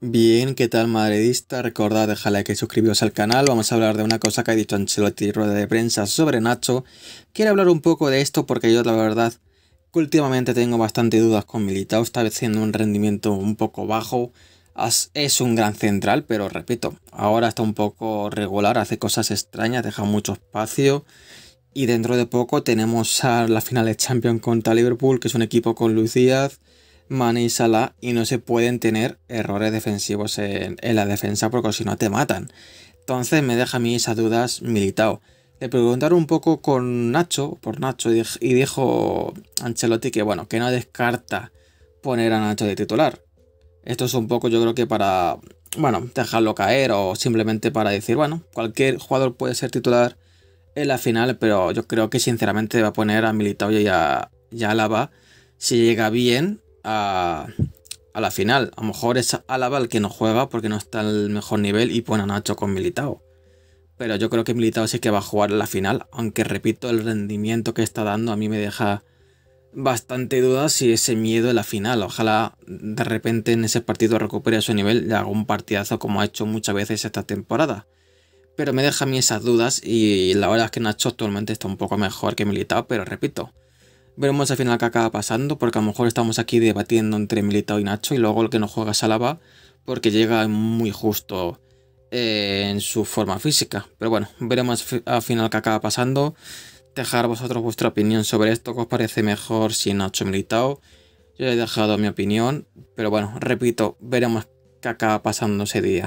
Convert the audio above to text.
Bien, ¿qué tal madridista? Recordad dejar que y suscribiros al canal. Vamos a hablar de una cosa que ha dicho Ancelotti rueda de prensa sobre Nacho. Quiero hablar un poco de esto porque yo la verdad últimamente tengo bastante dudas con Militao. Está haciendo un rendimiento un poco bajo. Es un gran central, pero repito, ahora está un poco regular, hace cosas extrañas, deja mucho espacio. Y dentro de poco tenemos a la final de Champions contra Liverpool, que es un equipo con Luis Díaz Mane y Salah y no se pueden tener errores defensivos en, la defensa porque si no te matan. Entonces me deja a mí esas dudas Militao. Le preguntaron un poco con Nacho, por Nacho, y dijo Ancelotti que bueno, que no descarta poner a Nacho de titular. Esto es un poco yo creo que para, bueno, dejarlo caer o simplemente para decir, bueno, cualquier jugador puede ser titular en la final, pero yo creo que sinceramente va a poner a Militao y a, y si llega bien a, la final. A lo mejor es Álava el que no juega porque no está al mejor nivel y pone a Nacho con Militao. Pero yo creo que Militao sí que va a jugar la final, aunque repito, el rendimiento que está dando a mí me deja bastante dudas Y ese miedo de la final. Ojalá de repente en ese partido recupere su nivel y haga un partidazo como ha hecho muchas veces esta temporada. Pero me deja a mí esas dudas y la verdad es que Nacho actualmente está un poco mejor que Militao, pero repito, Veremos al final qué acaba pasando, porque a lo mejor estamos aquí debatiendo entre Militao y Nacho y luego el que no juega es porque llega muy justo eh, en su forma física. Pero bueno, veremos al final qué acaba pasando. Dejar vosotros vuestra opinión sobre esto, que os parece mejor si Nacho Militao. Yo he dejado mi opinión, pero bueno, repito, veremos qué acaba pasando ese día.